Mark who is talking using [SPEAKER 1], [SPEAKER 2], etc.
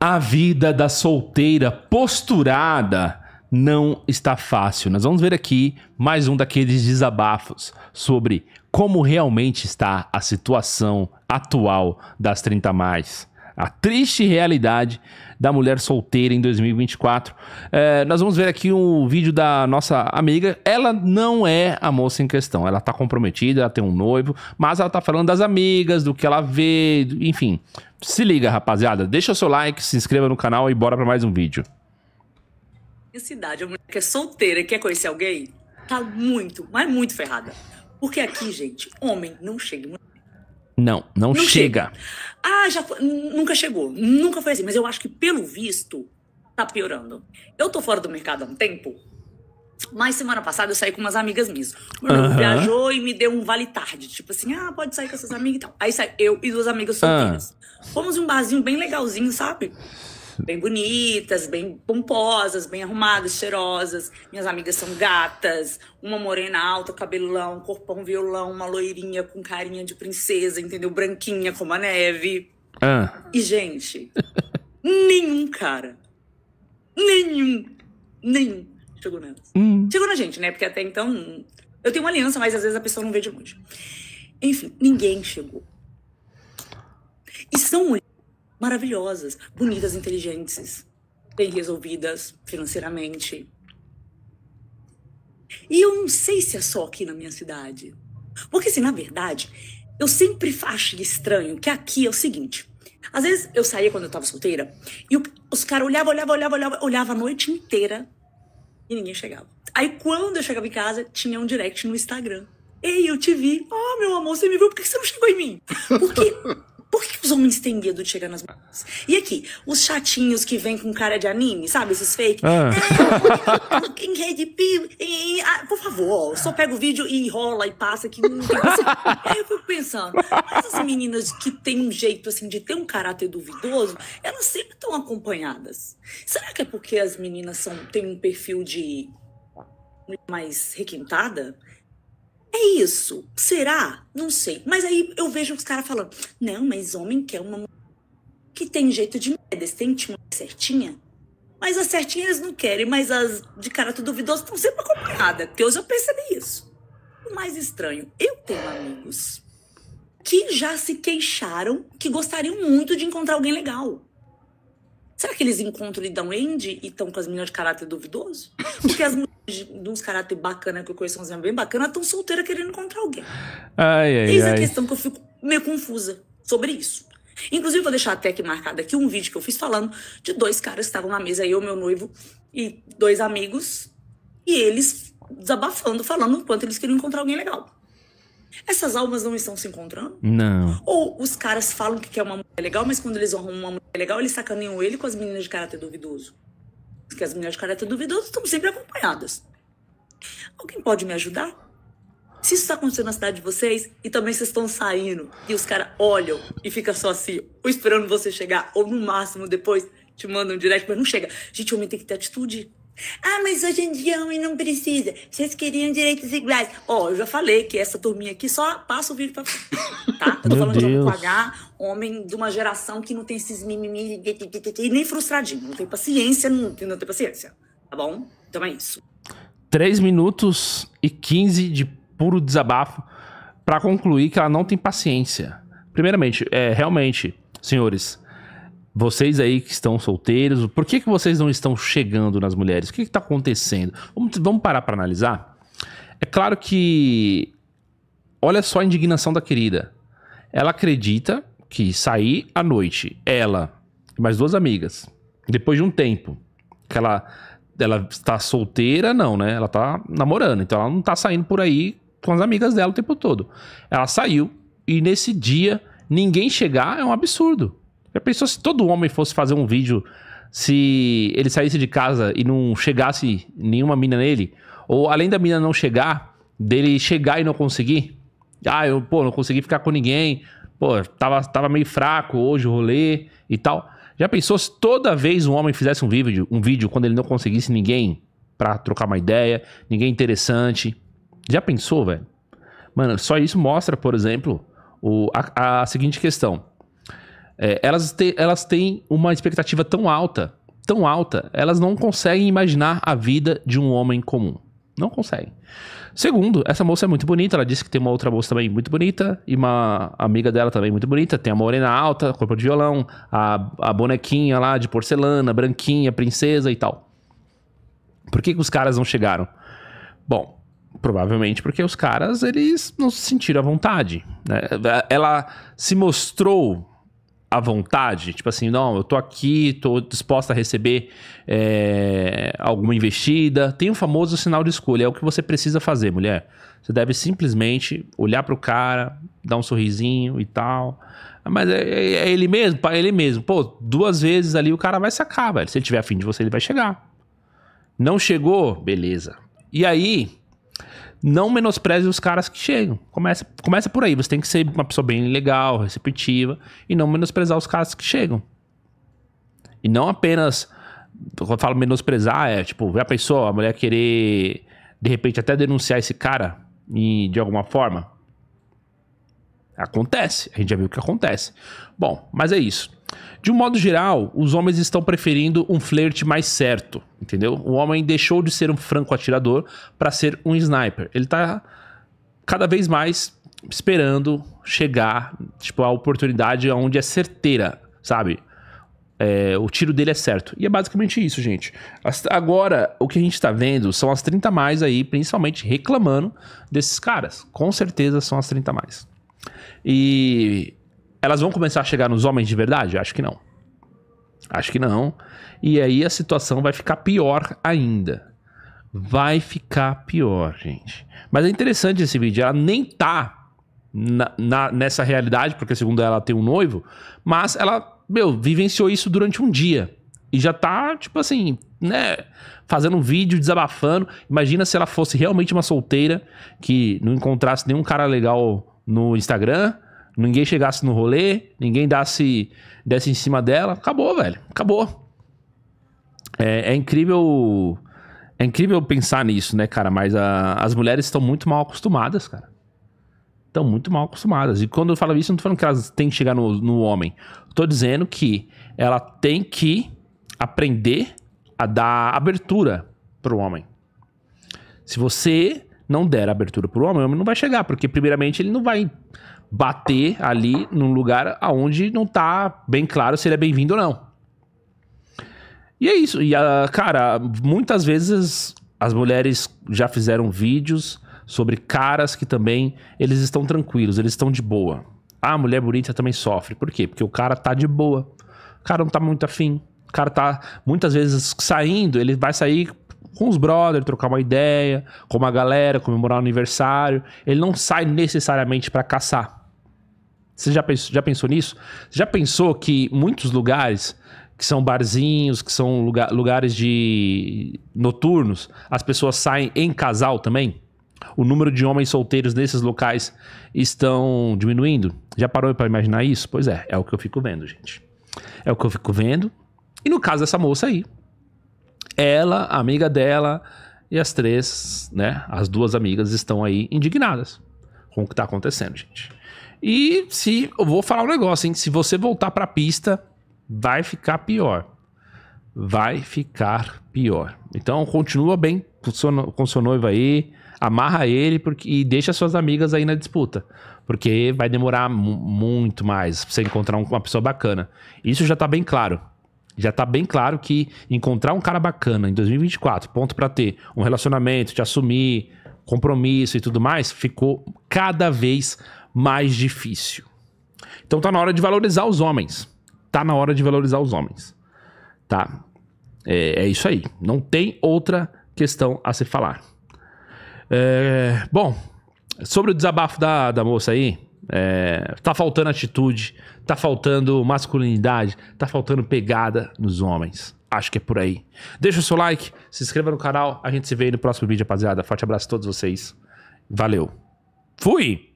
[SPEAKER 1] A vida da solteira posturada não está fácil. Nós vamos ver aqui mais um daqueles desabafos sobre como realmente está a situação atual das 30 mais a triste realidade da mulher solteira em 2024. É, nós vamos ver aqui um vídeo da nossa amiga. Ela não é a moça em questão. Ela tá comprometida, ela tem um noivo, mas ela tá falando das amigas, do que ela vê, enfim. Se liga, rapaziada. Deixa o seu like, se inscreva no canal e bora para mais um vídeo.
[SPEAKER 2] Cidade, a mulher que é solteira e quer conhecer alguém, tá muito, mas muito ferrada. Porque aqui, gente, homem não chega em
[SPEAKER 1] não, não, não chega. chega.
[SPEAKER 2] Ah, já nunca chegou. Nunca foi assim. Mas eu acho que, pelo visto, tá piorando. Eu tô fora do mercado há um tempo, mas semana passada eu saí com umas amigas minhas. Meu irmão uhum. viajou e me deu um vale tarde. Tipo assim, ah, pode sair com essas amigas e tal. Aí saí eu e duas amigas ah. solteiras. Uhum. Fomos em um barzinho bem legalzinho, sabe? bem bonitas, bem pomposas, bem arrumadas, cheirosas. Minhas amigas são gatas, uma morena alta, cabelão, corpão violão, uma loirinha com carinha de princesa, entendeu? Branquinha como a neve. Ah. E, gente, nenhum cara, nenhum, nenhum chegou nela. Hum. Chegou na gente, né? Porque até então eu tenho uma aliança, mas às vezes a pessoa não vê de longe. Enfim, ninguém chegou. E são maravilhosas, bonitas, inteligentes, bem resolvidas financeiramente. E eu não sei se é só aqui na minha cidade. Porque, assim, na verdade, eu sempre acho estranho que aqui é o seguinte. Às vezes eu saía quando eu tava solteira e os caras olhavam, olhavam, olhavam, olhavam, olhavam a noite inteira e ninguém chegava. Aí quando eu chegava em casa, tinha um direct no Instagram. Ei, eu te vi. Ah, oh, meu amor, você me viu, por que você não chegou em mim? Porque Por que os homens têm medo de chegar nas mulheres? E aqui, os chatinhos que vêm com cara de anime, sabe? Esses fake. Ah. É, em rede ah, Por favor, só pega o vídeo e rola e passa que Aí é, eu fico pensando, mas as meninas que têm um jeito assim de ter um caráter duvidoso, elas sempre estão acompanhadas. Será que é porque as meninas são, têm um perfil de mais requintada? É isso. Será? Não sei. Mas aí eu vejo os caras falando: não, mas homem quer uma mulher que tem jeito de merda, eles têm uma certinha. Mas as certinhas eles não querem, mas as de caráter duvidoso estão sempre acompanhadas. Porque hoje eu percebi isso. O mais estranho, eu tenho amigos que já se queixaram que gostariam muito de encontrar alguém legal. Será que eles encontram e dão end e estão com as meninas de caráter duvidoso? Porque as de, uns caráter bacana que eu conheço, uns bem bacana, tão solteira querendo encontrar alguém.
[SPEAKER 1] Ai, ai, Eis ai. a questão
[SPEAKER 2] que eu fico meio confusa sobre isso. Inclusive, vou deixar até aqui marcado aqui um vídeo que eu fiz falando de dois caras que estavam na mesa, eu, meu noivo e dois amigos, e eles desabafando, falando o quanto eles queriam encontrar alguém legal. Essas almas não estão se encontrando? Não. Ou os caras falam que quer uma mulher legal, mas quando eles arrumam uma mulher legal, eles sacaneiam ele com as meninas de caráter duvidoso que as mulheres caretas duvidosas estão sempre acompanhadas. Alguém pode me ajudar? Se isso está acontecendo na cidade de vocês e também vocês estão saindo e os caras olham e fica só assim, ou esperando você chegar, ou no máximo depois te mandam direto, mas não chega. Gente, o homem tem que ter atitude. Ah, mas hoje em dia homem não precisa. Vocês queriam direitos iguais. Ó, oh, eu já falei que essa turminha aqui só passa o vídeo pra tá? Eu tô Meu falando Deus. de homem com H, homem de uma geração que não tem esses mimimi e nem frustradinho. Não tem paciência, não, não tem paciência. Tá bom? Então é isso.
[SPEAKER 1] 3 minutos e 15 de puro desabafo para concluir que ela não tem paciência. Primeiramente, é, realmente, senhores, vocês aí que estão solteiros, por que, que vocês não estão chegando nas mulheres? O que está acontecendo? Vamos, vamos parar para analisar? É claro que. Olha só a indignação da querida. Ela acredita que sair à noite, ela e mais duas amigas, depois de um tempo, que ela, ela está solteira, não, né? Ela está namorando, então ela não está saindo por aí com as amigas dela o tempo todo. Ela saiu e nesse dia ninguém chegar é um absurdo. Já pensou se todo homem fosse fazer um vídeo se ele saísse de casa e não chegasse nenhuma mina nele? Ou além da mina não chegar, dele chegar e não conseguir? Ah, eu, pô, não consegui ficar com ninguém. Pô, tava, tava meio fraco hoje o rolê e tal. Já pensou se toda vez um homem fizesse um vídeo, um vídeo quando ele não conseguisse ninguém para trocar uma ideia, ninguém interessante? Já pensou, velho? Mano, só isso mostra, por exemplo, o, a, a seguinte questão. É, elas, te, elas têm uma expectativa tão alta, tão alta, elas não conseguem imaginar a vida de um homem comum. Não conseguem. Segundo, essa moça é muito bonita. Ela disse que tem uma outra moça também muito bonita. E uma amiga dela também muito bonita. Tem a morena alta, corpo de violão, a, a bonequinha lá de porcelana, branquinha, princesa e tal. Por que, que os caras não chegaram? Bom, provavelmente porque os caras, eles não se sentiram à vontade. Né? Ela se mostrou à vontade? Tipo assim, não, eu tô aqui, tô disposta a receber é, alguma investida. Tem o famoso sinal de escolha, é o que você precisa fazer, mulher. Você deve simplesmente olhar pro cara, dar um sorrisinho e tal. Mas é, é, é ele mesmo, para ele mesmo. Pô, duas vezes ali o cara vai sacar, velho. Se ele tiver afim de você, ele vai chegar. Não chegou? Beleza. E aí, não menospreze os caras que chegam. Começa, começa por aí. Você tem que ser uma pessoa bem legal, receptiva e não menosprezar os caras que chegam. E não apenas. Quando eu falo menosprezar, é tipo, já pensou a mulher querer, de repente, até denunciar esse cara e, de alguma forma? Acontece. A gente já viu o que acontece. Bom, mas é isso. De um modo geral, os homens estão preferindo um flerte mais certo, entendeu? O homem deixou de ser um franco atirador para ser um sniper. Ele tá cada vez mais esperando chegar, tipo, a oportunidade onde é certeira, sabe? É, o tiro dele é certo. E é basicamente isso, gente. Agora, o que a gente tá vendo são as 30 mais aí, principalmente reclamando desses caras. Com certeza são as 30 mais. E elas vão começar a chegar nos homens de verdade? Acho que não. Acho que não. E aí a situação vai ficar pior ainda. Vai ficar pior, gente. Mas é interessante esse vídeo. Ela nem tá na, na, nessa realidade, porque segundo ela tem um noivo, mas ela, meu, vivenciou isso durante um dia. E já tá, tipo assim, né? Fazendo um vídeo, desabafando. Imagina se ela fosse realmente uma solteira que não encontrasse nenhum cara legal no Instagram ninguém chegasse no rolê, ninguém desse, desse em cima dela. Acabou, velho. Acabou. É, é incrível. É incrível pensar nisso, né, cara? Mas a, as mulheres estão muito mal acostumadas, cara. Estão muito mal acostumadas. E quando eu falo isso, eu não tô falando que elas têm que chegar no, no homem. Tô dizendo que ela tem que aprender a dar abertura pro homem. Se você não der abertura pro homem, o homem não vai chegar, porque primeiramente ele não vai bater ali num lugar aonde não tá bem claro se ele é bem-vindo ou não. E é isso. E, a, cara, muitas vezes as mulheres já fizeram vídeos sobre caras que também eles estão tranquilos, eles estão de boa. Ah, a mulher bonita também sofre. Por quê? Porque o cara tá de boa. O cara não tá muito afim. O cara tá muitas vezes saindo, ele vai sair com os brothers, trocar uma ideia, com uma galera, comemorar um aniversário. Ele não sai necessariamente para caçar. Você já pensou, já pensou nisso? Já pensou que muitos lugares que são barzinhos, que são lugar, lugares de noturnos, as pessoas saem em casal também? O número de homens solteiros nesses locais estão diminuindo? Já parou para imaginar isso? Pois é, é o que eu fico vendo, gente. É o que eu fico vendo. E no caso dessa moça aí, ela, a amiga dela e as três, né, as duas amigas estão aí indignadas com o que está acontecendo, gente. E se eu vou falar um negócio, hein? Se você voltar para a pista, vai ficar pior. Vai ficar pior. Então continua bem com seu, noivo aí, amarra ele porque, e deixa suas amigas aí na disputa. Porque vai demorar muito mais pra você encontrar um, uma pessoa bacana. Isso já tá bem claro. Já tá bem claro que encontrar um cara bacana em 2024, ponto para ter um relacionamento, te assumir, compromisso e tudo mais, ficou cada vez mais mais difícil. Então tá na hora de valorizar os homens. Tá na hora de valorizar os homens. Tá? É, é isso aí. Não tem outra questão a se falar. É, bom, sobre o desabafo da, da moça aí, é, tá faltando atitude, tá faltando masculinidade, tá faltando pegada nos homens. Acho que é por aí. Deixa o seu like, se inscreva no canal. A gente se vê no próximo vídeo, rapaziada. Forte abraço a todos vocês. Valeu. Fui!